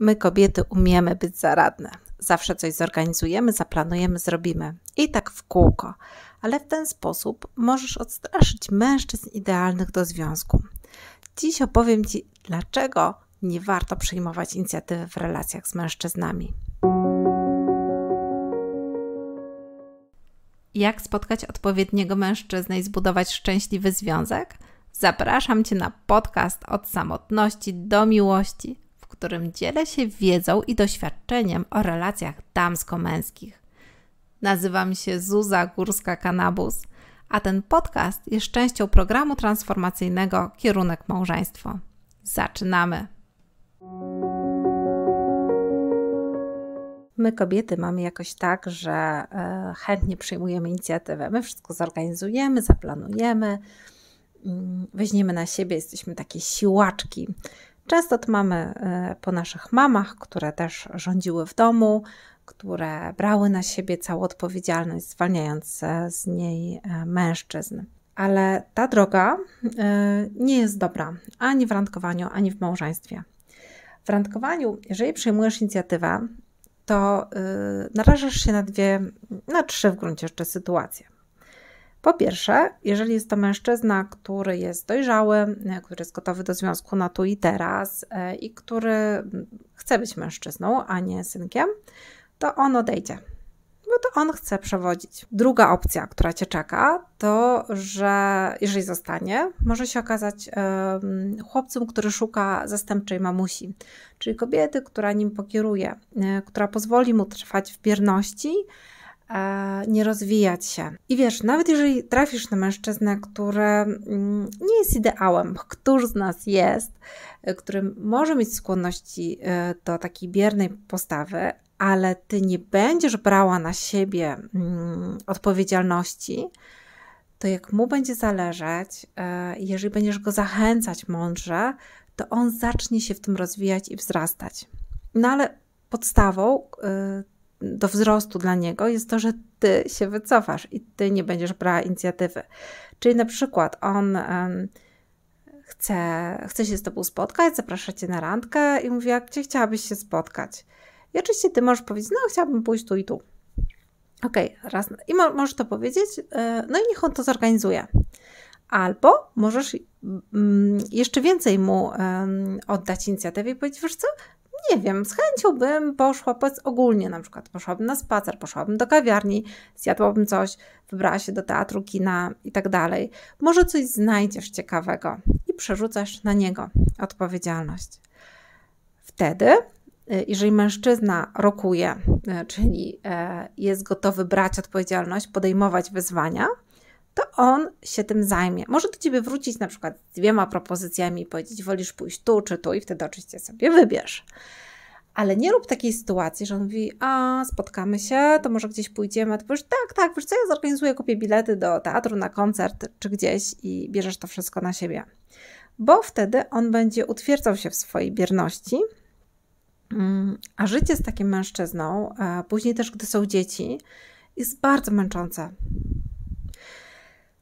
My, kobiety, umiemy być zaradne. Zawsze coś zorganizujemy, zaplanujemy, zrobimy. I tak w kółko. Ale w ten sposób możesz odstraszyć mężczyzn idealnych do związku. Dziś opowiem Ci, dlaczego nie warto przyjmować inicjatywy w relacjach z mężczyznami. Jak spotkać odpowiedniego mężczyznę i zbudować szczęśliwy związek? Zapraszam Cię na podcast od samotności do miłości którym dzielę się wiedzą i doświadczeniem o relacjach damsko-męskich. Nazywam się Zuza Górska-Kanabus, a ten podcast jest częścią programu transformacyjnego Kierunek Małżeństwo. Zaczynamy! My, kobiety, mamy jakoś tak, że e, chętnie przyjmujemy inicjatywę. My wszystko zorganizujemy, zaplanujemy, mm, weźmiemy na siebie, jesteśmy takie siłaczki. Często to mamy e, po naszych mamach, które też rządziły w domu, które brały na siebie całą odpowiedzialność, zwalniając z niej e, mężczyzn. Ale ta droga e, nie jest dobra ani w randkowaniu, ani w małżeństwie. W randkowaniu, jeżeli przyjmujesz inicjatywę, to narażasz się na dwie, na trzy w gruncie jeszcze sytuacje. Po pierwsze, jeżeli jest to mężczyzna, który jest dojrzały, e, który jest gotowy do związku na tu i teraz e, i który mm, chce być mężczyzną, a nie synkiem, to on odejdzie, bo to on chce przewodzić. Druga opcja, która cię czeka, to że jeżeli zostanie, może się okazać e, mm, chłopcem, który szuka zastępczej mamusi, czyli kobiety, która nim pokieruje, która pozwoli mu trwać w bierności E, nie rozwijać się. I wiesz, nawet jeżeli trafisz na mężczyznę, który mm, nie jest ideałem, któż z nas jest, e, który może mieć skłonności e, do takiej biernej postawy, ale ty nie będziesz brała na siebie mm, odpowiedzialności, to jak mu będzie zależeć, jeżeli będziesz go zachęcać mądrze, to on zacznie się w tym rozwijać i wzrastać. No ale podstawą do wzrostu dla niego jest to, że ty się wycofasz i ty nie będziesz brała inicjatywy. Czyli na przykład on um, chce, chce się z tobą spotkać, zaprasza cię na randkę i mówi, a gdzie chciałabyś się spotkać? I oczywiście ty możesz powiedzieć, no chciałabym pójść tu i tu. Okej, okay, raz. I mo możesz to powiedzieć, yy, no i niech on to zorganizuje. Albo możesz mm, jeszcze więcej mu oddać inicjatywę i powiedzieć, wiesz co, nie wiem, z chęcią bym poszła, powiedz ogólnie na przykład, poszłabym na spacer, poszłabym do kawiarni, zjadłabym coś, wybrała się do teatru, kina i tak dalej. Może coś znajdziesz ciekawego i przerzucasz na niego odpowiedzialność. Wtedy, e, jeżeli mężczyzna rokuje, e, czyli e, jest gotowy brać odpowiedzialność, podejmować wyzwania, to on się tym zajmie. Może do ciebie wrócić na przykład z dwiema propozycjami i powiedzieć, wolisz pójść tu czy tu, i wtedy oczywiście sobie wybierz. Ale nie rób takiej sytuacji, że on mówi, a spotkamy się, to może gdzieś pójdziemy, a ty powiesz, tak, tak, wiesz co, ja zorganizuję, kupię bilety do teatru, na koncert czy gdzieś i bierzesz to wszystko na siebie. Bo wtedy on będzie utwierdzał się w swojej bierności, mm, a życie z takim mężczyzną, e, później też gdy są dzieci, jest bardzo męczące.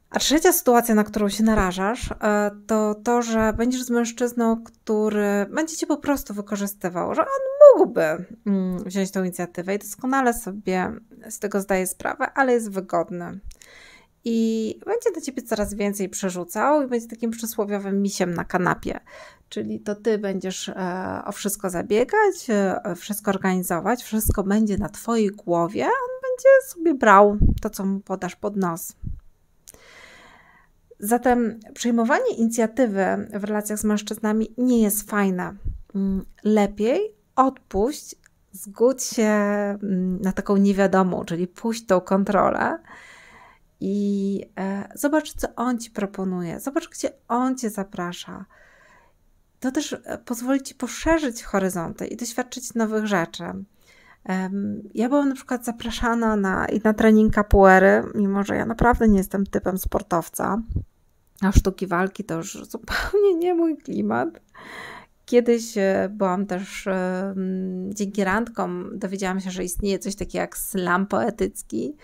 A trzecia sytuacja, na którą się narażasz, e, to to, że będziesz z mężczyzną, który będzie cię po prostu wykorzystywał, że on mógłby mm, wziąć tą inicjatywę i doskonale sobie z tego zdaje sprawę, ale jest wygodny. I będzie do ciebie coraz więcej przerzucał i będzie takim przysłowiowym misiem na kanapie. Czyli to ty będziesz e, o wszystko zabiegać, e, wszystko organizować, wszystko będzie na twojej głowie, a on będzie sobie brał to, co mu podasz pod nos. Zatem przejmowanie inicjatywy w relacjach z mężczyznami nie jest fajne. Mm, lepiej odpuść, zgódź się mm, na taką niewiadomą, czyli puść tą kontrolę i e, zobacz, co on ci proponuje, zobacz, gdzie on cię zaprasza. To też e, pozwoli ci poszerzyć horyzonty i doświadczyć nowych rzeczy. Ja byłam na przykład zapraszana na, na trening kapuery, mimo że ja naprawdę nie jestem typem sportowca, a sztuki walki to już zupełnie nie mój klimat. Kiedyś e, byłam też, dzięki randkom dowiedziałam się, że istnieje coś takiego jak slam poetycki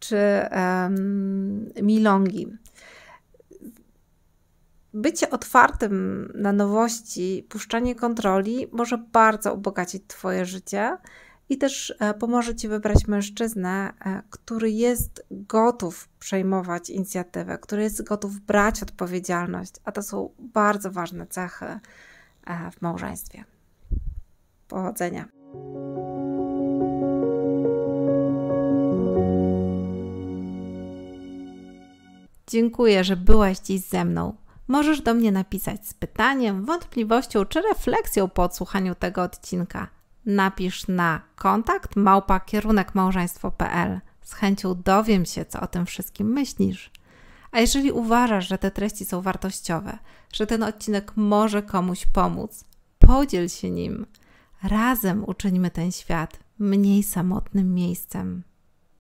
czy um, milongi. Bycie otwartym na nowości, puszczanie kontroli może bardzo ubogacić Twoje życie i też e, pomoże Ci wybrać mężczyznę, e, który jest gotów przejmować inicjatywę, który jest gotów brać odpowiedzialność, a to są bardzo ważne cechy e, w małżeństwie. Powodzenia! Dziękuję, że byłaś dziś ze mną. Możesz do mnie napisać z pytaniem, wątpliwością czy refleksją po odsłuchaniu tego odcinka napisz na kontakt małpa małżeństwo.pl. Z chęcią dowiem się, co o tym wszystkim myślisz. A jeżeli uważasz, że te treści są wartościowe, że ten odcinek może komuś pomóc, podziel się nim. Razem uczyńmy ten świat mniej samotnym miejscem.